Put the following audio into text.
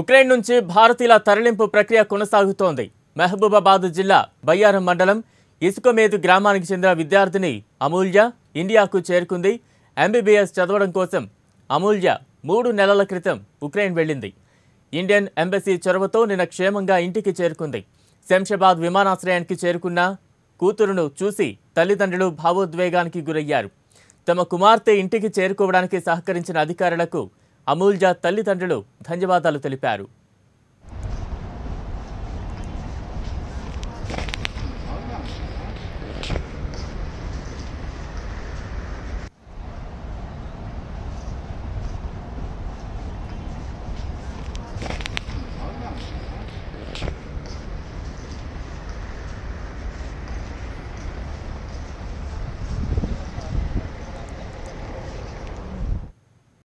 Ukraine నుంచి భారతీయుల తరలింపు ప్రక్రియ కొనసాగుతోంది మహబూబాబాద్ జిల్లా బయ్యారం మండలం ఇసుకమేదు గ్రామానికి చెందిన విద్యార్థిని అమూల్య ఇండియాకు చేరుకుంది ఎంబీబీఎస్ చదవడం కోసం అమూల్య మూడు నెలల క్రితం ఉక్రెయిన్ వెళ్ళింది ఇండియన్ ఎంబసీ చొరవతో నిన్న క్షేమంగా ఇంటికి చేరుకుంది శంషాబాద్ విమానాశ్రయానికి చేరుకున్న కూతురును చూసి తల్లిదండ్రులు భావోద్వేగానికి గురయ్యారు తమ కుమార్తె ఇంటికి చేరుకోవడానికి సహకరించిన అధికారులకు అమూల్జా తల్లిదండ్రులు ధన్యవాదాలు తెలిపారు